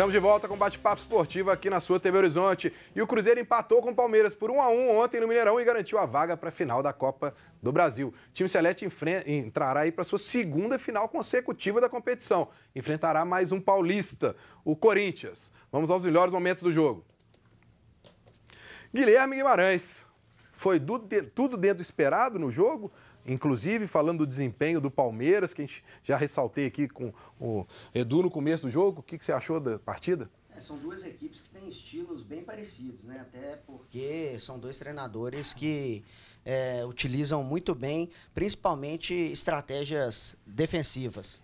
Estamos de volta com o bate-papo esportivo aqui na sua TV Horizonte. E o Cruzeiro empatou com o Palmeiras por 1 a 1 ontem no Mineirão e garantiu a vaga para a final da Copa do Brasil. O time Celeste entrará aí para sua segunda final consecutiva da competição. Enfrentará mais um paulista, o Corinthians. Vamos aos melhores momentos do jogo. Guilherme Guimarães. Foi tudo dentro do esperado no jogo? inclusive falando do desempenho do Palmeiras, que a gente já ressaltei aqui com o Edu no começo do jogo. O que, que você achou da partida? É, são duas equipes que têm estilos bem parecidos, né? Até porque são dois treinadores que é, utilizam muito bem, principalmente estratégias defensivas.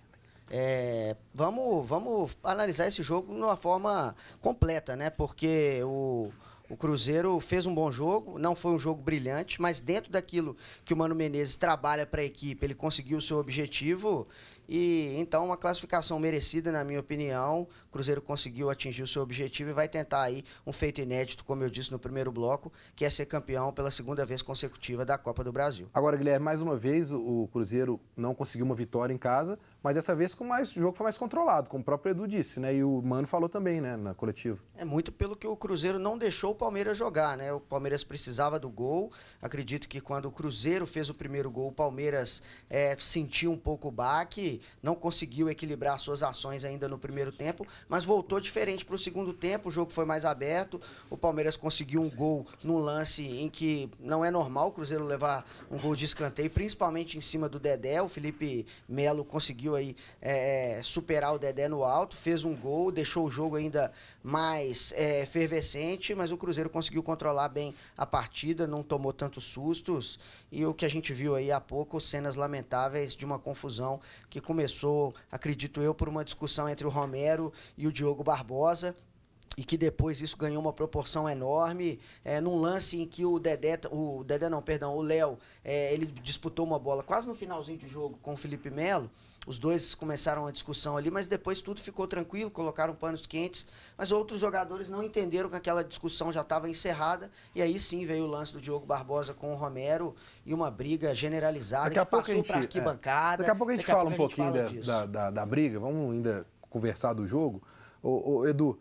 É, vamos, vamos analisar esse jogo de uma forma completa, né? Porque o, o Cruzeiro fez um bom jogo, não foi um jogo brilhante, mas dentro daquilo que o Mano Menezes trabalha para a equipe, ele conseguiu o seu objetivo. E então uma classificação merecida, na minha opinião. O Cruzeiro conseguiu atingir o seu objetivo e vai tentar aí um feito inédito, como eu disse no primeiro bloco, que é ser campeão pela segunda vez consecutiva da Copa do Brasil. Agora, Guilherme, mais uma vez o Cruzeiro não conseguiu uma vitória em casa, mas dessa vez com mais, o jogo foi mais controlado, como o próprio Edu disse, né? E o Mano falou também, né, na coletiva. É muito pelo que o Cruzeiro não deixou o Palmeiras jogar, né? O Palmeiras precisava do gol. Acredito que quando o Cruzeiro fez o primeiro gol, o Palmeiras é, sentiu um pouco o baque não conseguiu equilibrar suas ações ainda no primeiro tempo, mas voltou diferente para o segundo tempo. O jogo foi mais aberto. O Palmeiras conseguiu um gol num lance em que não é normal o Cruzeiro levar um gol de escanteio, principalmente em cima do Dedé. O Felipe Melo conseguiu aí é, é, superar o Dedé no alto, fez um gol, deixou o jogo ainda mais é, efervescente, mas o Cruzeiro conseguiu controlar bem a partida, não tomou tantos sustos. E o que a gente viu aí há pouco, cenas lamentáveis de uma confusão que começou, acredito eu, por uma discussão entre o Romero e o Diogo Barbosa, e que depois isso ganhou uma proporção enorme é, num lance em que o Dedé, o Dedé não, perdão, o Léo, é, ele disputou uma bola quase no finalzinho do jogo com o Felipe Melo. Os dois começaram a discussão ali, mas depois tudo ficou tranquilo, colocaram panos quentes, mas outros jogadores não entenderam que aquela discussão já estava encerrada, e aí sim veio o lance do Diogo Barbosa com o Romero e uma briga generalizada daqui a que pouco passou arquibancada. É, daqui a pouco a gente fala a um pouquinho da, da, da, da, briga, vamos ainda conversar do jogo. o ô Edu,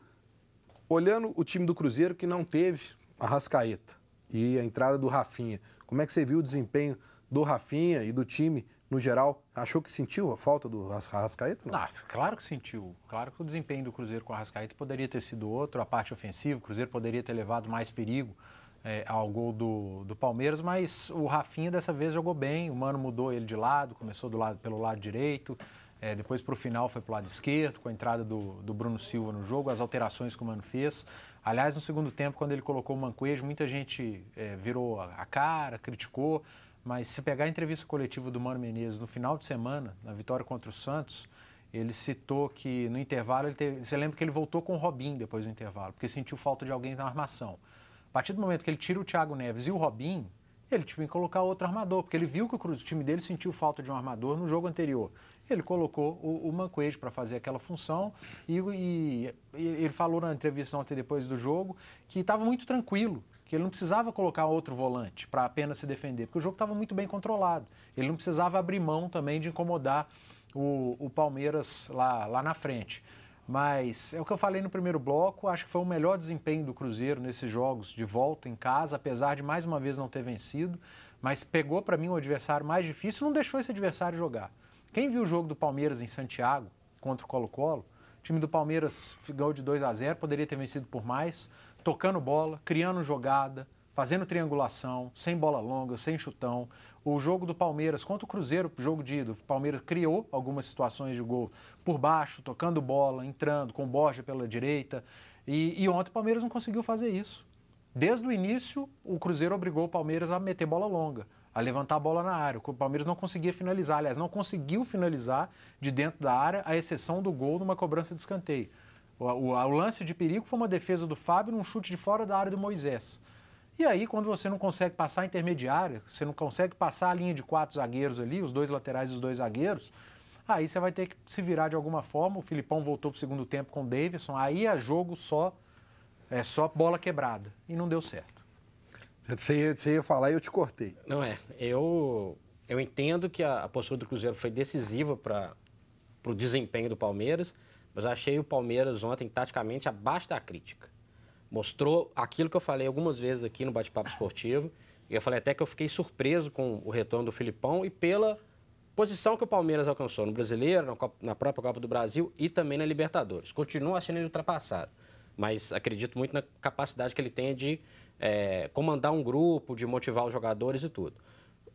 Olhando o time do Cruzeiro que não teve a Rascaeta e a entrada do Rafinha, como é que você viu o desempenho do Rafinha e do time no geral? Achou que sentiu a falta do Rascaeta? Não? Nossa, claro que sentiu. Claro que o desempenho do Cruzeiro com a Rascaeta poderia ter sido outro, a parte ofensiva, o Cruzeiro poderia ter levado mais perigo é, ao gol do, do Palmeiras, mas o Rafinha dessa vez jogou bem, o Mano mudou ele de lado, começou do lado, pelo lado direito, é, depois para o final foi para o lado esquerdo, com a entrada do, do, Bruno Silva no jogo, as alterações que o Mano fez. Aliás, no segundo tempo, quando ele colocou o Manquejo, muita gente é, virou a cara, criticou. Mas se pegar a entrevista coletiva do Mano Menezes no final de semana, na vitória contra o Santos, ele citou que no intervalo, ele teve, você lembra que ele voltou com o Robin depois do intervalo, porque sentiu falta de alguém na armação. A partir do momento que ele tira o Thiago Neves e o Robin, ele tinha que colocar outro armador, porque ele viu que o, o time dele sentiu falta de um armador no jogo anterior. Ele colocou o, o para fazer aquela função e, e, e, ele falou na entrevista ontem depois do jogo que estava muito tranquilo, que ele não precisava colocar outro volante para apenas se defender, porque o jogo estava muito bem controlado. Ele não precisava abrir mão também de incomodar o, o Palmeiras lá, lá na frente. Mas é o que eu falei no primeiro bloco, acho que foi o melhor desempenho do Cruzeiro nesses jogos de volta em casa, apesar de mais uma vez não ter vencido, mas pegou para mim o um adversário mais difícil, não deixou esse adversário jogar. Quem viu o jogo do Palmeiras em Santiago contra o Colo-Colo, o time do Palmeiras ganhou de 2 a 0, poderia ter vencido por mais, tocando bola, criando jogada, fazendo triangulação, sem bola longa, sem chutão. O jogo do Palmeiras contra o Cruzeiro, jogo de ida, o Palmeiras criou algumas situações de gol por baixo, tocando bola, entrando, com Borja pela direita. E, e ontem o Palmeiras não conseguiu fazer isso. Desde o início, o Cruzeiro obrigou o Palmeiras a meter bola longa, a levantar a bola na área. O Palmeiras não conseguia finalizar, aliás, não conseguiu finalizar de dentro da área, à exceção do gol numa cobrança de escanteio. O, o, o lance de perigo foi uma defesa do Fábio num chute de fora da área do Moisés. E aí, quando você não consegue passar a intermediária, você não consegue passar a linha de quatro zagueiros ali, os dois laterais e os dois zagueiros, aí você vai ter que se virar de alguma forma. O Filipão voltou para o segundo tempo com o Davidson, aí é jogo só, é só bola quebrada. E não deu certo. Você ia, você ia falar e eu te cortei. Não é. Eu, eu entendo que a, a postura do Cruzeiro foi decisiva para o desempenho do Palmeiras, mas achei o Palmeiras ontem, taticamente, abaixo da crítica mostrou aquilo que eu falei algumas vezes aqui no bate-papo esportivo. E eu falei até que eu fiquei surpreso com o retorno do Filipão e pela posição que o Palmeiras alcançou no Brasileiro, na, própria Copa do Brasil e também na Libertadores. continua achando ele ultrapassado, mas acredito muito na capacidade que ele tem de é, comandar um grupo, de motivar os jogadores e tudo.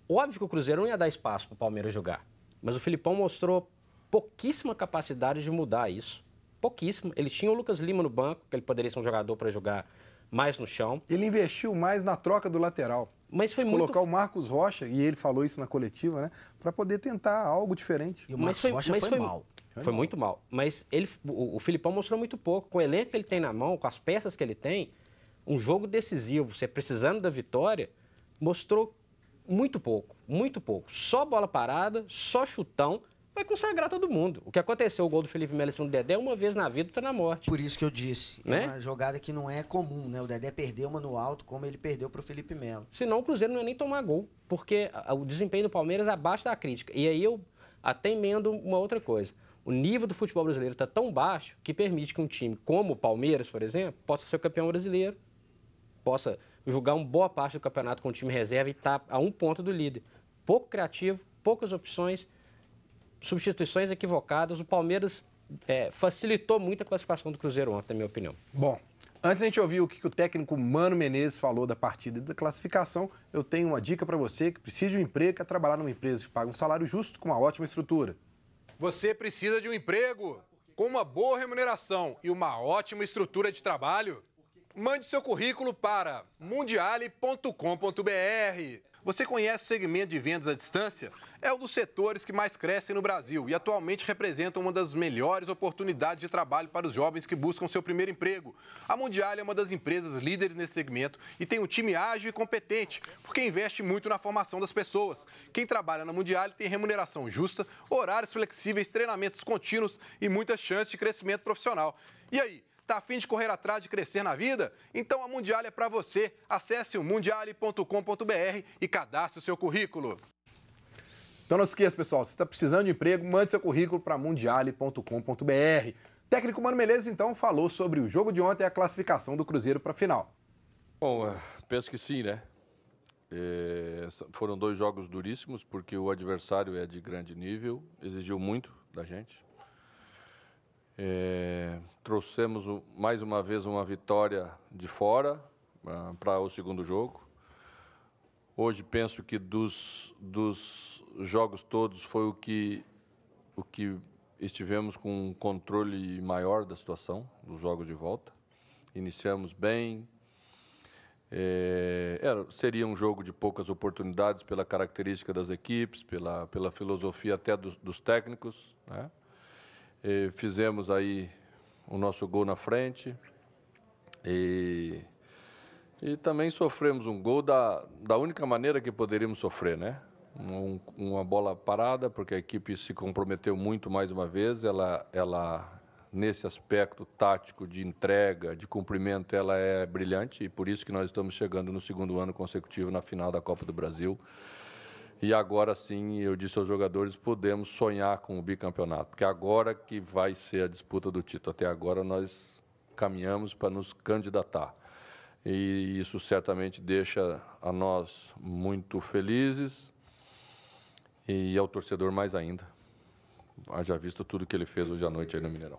Óbvio que o Cruzeiro não ia dar espaço para o Palmeiras jogar, mas o Filipão mostrou pouquíssima capacidade de mudar isso pouquíssimo. Ele tinha o Lucas Lima no banco, que ele poderia ser um jogador para jogar mais no chão. Ele investiu mais na troca do lateral. Mas foi muito... Colocar o Marcos Rocha, e ele falou isso na coletiva, né? Para poder tentar algo diferente. E o Marcos mas foi, Rocha mas foi, foi mal. Foi, foi mal. muito mal. Mas ele, o, o Filipão mostrou muito pouco. Com o elenco que ele tem na mão, com as peças que ele tem, um jogo decisivo, você precisando da vitória, mostrou muito pouco, muito pouco. Só bola parada, só chutão vai consagrar todo mundo. O que aconteceu, o gol do Felipe Melo em cima do Dedé, uma vez na vida, outra na morte. Por isso que eu disse, é né? é uma jogada que não é comum, né? O Dedé perdeu uma no alto, como ele perdeu para o Felipe Melo. Senão o Cruzeiro não ia é nem tomar gol, porque o desempenho do Palmeiras é abaixo da crítica. E aí eu até emendo uma outra coisa. O nível do futebol brasileiro está tão baixo que permite que um time como o Palmeiras, por exemplo, possa ser o campeão brasileiro, possa jogar uma boa parte do campeonato com o time reserva e estar tá a um ponto do líder. Pouco criativo, poucas opções substituições equivocadas, o Palmeiras é, facilitou muito a classificação do Cruzeiro ontem, na minha opinião. Bom, antes a gente ouvir o que o técnico Mano Menezes falou da partida e da classificação, eu tenho uma dica para você que precisa de um emprego, quer é trabalhar numa empresa que paga um salário justo com uma ótima estrutura. Você precisa de um emprego com uma boa remuneração e uma ótima estrutura de trabalho. Mande seu currículo para mundiale.com.br. Você conhece o segmento de vendas à distância? É um dos setores que mais crescem no Brasil e atualmente representa uma das melhores oportunidades de trabalho para os jovens que buscam seu primeiro emprego. A Mundial é uma das empresas líderes nesse segmento e tem um time ágil e competente, porque investe muito na formação das pessoas. Quem trabalha na Mundial tem remuneração justa, horários flexíveis, treinamentos contínuos e muitas chances de crescimento profissional. E aí, Tá afim de correr atrás de crescer na vida? Então a Mundial é para você. Acesse o mundiale.com.br e cadastre o seu currículo. Então não esqueça, pessoal, se está precisando de emprego, mande seu currículo para mundiale.com.br. Técnico Mano Menezes, então, falou sobre o jogo de ontem e a classificação do Cruzeiro para a final. Bom, é, penso que sim, né? É, foram dois jogos duríssimos, porque o adversário é de grande nível, exigiu muito da gente. É, trouxemos mais uma vez uma vitória de fora ah, para o segundo jogo. Hoje penso que dos, dos jogos todos foi o que, o que estivemos com um controle maior da situação, dos jogos de volta. Iniciamos bem. É, era, seria um jogo de poucas oportunidades pela característica das equipes, pela, pela filosofia até dos, dos técnicos. Né? E eh, fizemos aí o nosso gol na frente e, e também sofremos um gol da, da única maneira que poderíamos sofrer, né? Um, uma bola parada, porque a equipe se comprometeu muito mais uma vez, ela, ela nesse aspecto tático de entrega, de cumprimento, ela é brilhante e por isso que nós estamos chegando no segundo ano consecutivo na final da Copa do Brasil. E agora sim, eu disse aos jogadores, podemos sonhar com o bicampeonato, porque agora que vai ser a disputa do título. Até agora nós caminhamos para nos candidatar. E isso certamente deixa a nós muito felizes e ao torcedor mais ainda. Haja visto tudo que ele fez hoje à noite aí no Mineirão.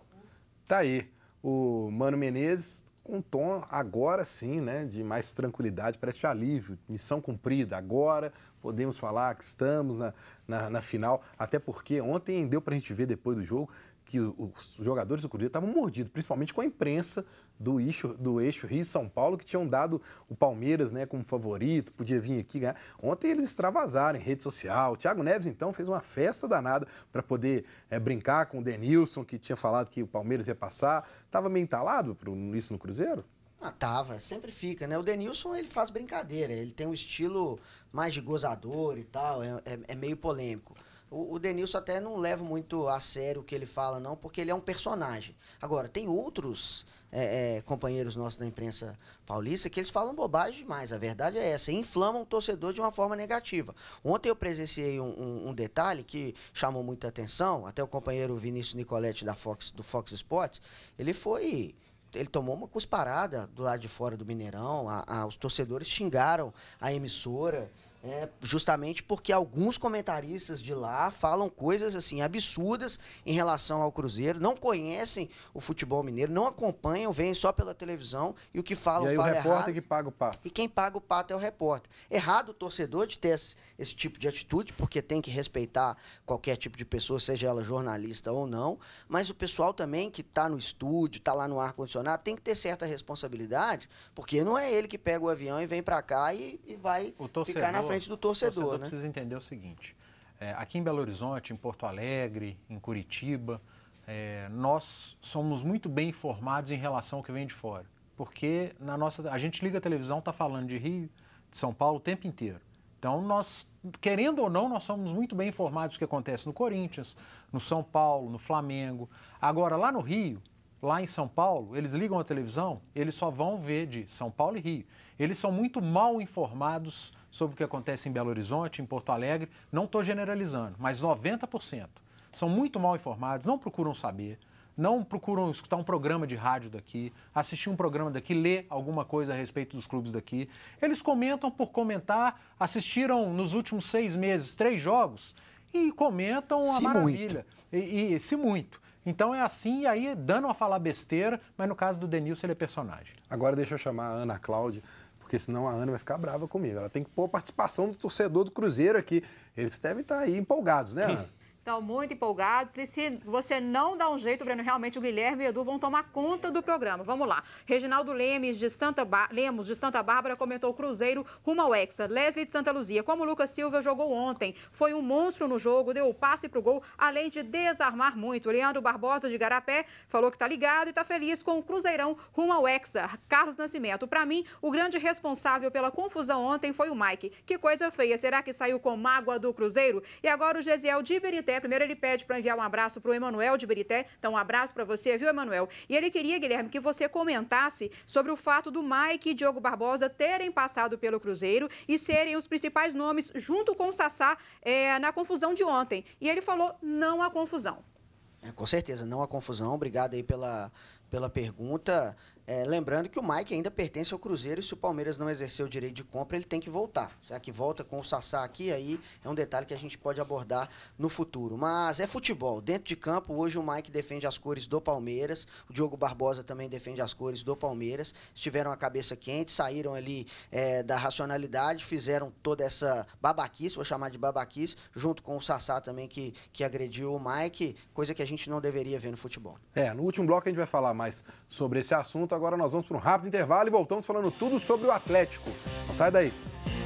Tá aí. O Mano Menezes, um tom agora sim, né, de mais tranquilidade, parece é alívio, missão cumprida. Agora podemos falar que estamos na, na, na final, até porque ontem deu para a gente ver depois do jogo que os jogadores do Cruzeiro estavam mordidos, principalmente com a imprensa do eixo, do eixo Rio e São Paulo, que tinham dado o Palmeiras né, como favorito, podia vir aqui ganhar. Ontem eles extravasaram em rede social. O Thiago Neves, então, fez uma festa danada para poder é, brincar com o Denilson, que tinha falado que o Palmeiras ia passar. Estava meio entalado por isso no Cruzeiro? Ah, tava, sempre fica, né? O Denilson, ele faz brincadeira, ele tem um estilo mais de gozador e tal, é, é, é meio polêmico. O, o Denilson até não leva muito a sério o que ele fala, não, porque ele é um personagem. Agora, tem outros é, é, companheiros nossos da imprensa paulista que eles falam bobagem demais. A verdade é essa. Inflamam o torcedor de uma forma negativa. Ontem eu presenciei um, um, um detalhe que chamou muita atenção. Até o companheiro Vinícius Nicoletti da Fox, do Fox Sports, ele foi ele tomou uma cusparada do lado de fora do Mineirão. A, a, os torcedores xingaram a emissora. É, justamente porque alguns comentaristas de lá falam coisas assim absurdas em relação ao Cruzeiro, não conhecem o futebol mineiro, não acompanham, veem só pela televisão e o que falam, e aí, fala o repórter errado. que paga o pato. E quem paga o pato é o repórter. Errado o torcedor de ter esse, esse tipo de atitude, porque tem que respeitar qualquer tipo de pessoa, seja ela jornalista ou não, mas o pessoal também que está no estúdio, está lá no ar condicionado, tem que ter certa responsabilidade, porque não é ele que pega o avião e vem para cá e, e vai ficar na frente frente do torcedor. O torcedor né? precisa entender o seguinte: é, aqui em Belo Horizonte, em Porto Alegre, em Curitiba, é, nós somos muito bem informados em relação ao que vem de fora. Porque na nossa, a gente liga a televisão, está falando de Rio, de São Paulo o tempo inteiro. Então, nós, querendo ou não, nós somos muito bem informados do que acontece no Corinthians, no São Paulo, no Flamengo. Agora, lá no Rio, lá em São Paulo, eles ligam a televisão, eles só vão ver de São Paulo e Rio eles são muito mal informados sobre o que acontece em Belo Horizonte, em Porto Alegre. Não estou generalizando, mas 90% são muito mal informados, não procuram saber, não procuram escutar um programa de rádio daqui, assistir um programa daqui, ler alguma coisa a respeito dos clubes daqui. Eles comentam por comentar, assistiram nos últimos seis meses três jogos e comentam a maravilha. E, e, se muito. Então é assim, e aí dando a falar besteira, mas no caso do Denilson ele é personagem. Agora deixa eu chamar a Ana Cláudia porque senão a Ana vai ficar brava comigo. Ela tem que pôr a participação do torcedor do Cruzeiro aqui. Eles devem estar tá aí empolgados, né, Ana? Estão muito empolgados. E se você não dá um jeito, Breno, realmente o Guilherme e o Edu vão tomar conta do programa. Vamos lá. Reginaldo Lemes de Santa ba... Lemos, de Santa Bárbara, comentou o Cruzeiro rumo ao Hexa. Leslie de Santa Luzia, como o Lucas Silva jogou ontem. Foi um monstro no jogo, deu o passe pro gol, além de desarmar muito. Leandro Barbosa de Garapé falou que tá ligado e tá feliz com o Cruzeirão rumo ao Hexa. Carlos Nascimento, para mim, o grande responsável pela confusão ontem foi o Mike. Que coisa feia. Será que saiu com mágoa do Cruzeiro? E agora o Gesiel de Iberité Primeiro ele pede para enviar um abraço para o Emanuel de Brité, Então, um abraço para você, viu, Emanuel? E ele queria, Guilherme, que você comentasse sobre o fato do Mike e Diogo Barbosa terem passado pelo Cruzeiro e serem os principais nomes, junto com o Sassá, é, na confusão de ontem. E ele falou não há confusão. É, com certeza, não há confusão. Obrigado aí pela, pela pergunta. É, lembrando que o Mike ainda pertence ao Cruzeiro e se o Palmeiras não exercer o direito de compra, ele tem que voltar. Será que volta com o Sassá aqui? Aí é um detalhe que a gente pode abordar no futuro. Mas é futebol. Dentro de campo, hoje o Mike defende as cores do Palmeiras. O Diogo Barbosa também defende as cores do Palmeiras. Estiveram a cabeça quente, saíram ali é, da racionalidade, fizeram toda essa babaquice, vou chamar de babaquice, junto com o Sassá também que, que agrediu o Mike, coisa que a gente não deveria ver no futebol. É, no último bloco a gente vai falar mais mais sobre esse assunto. Agora nós vamos para um rápido intervalo e voltamos falando tudo sobre o Atlético. Não sai daí.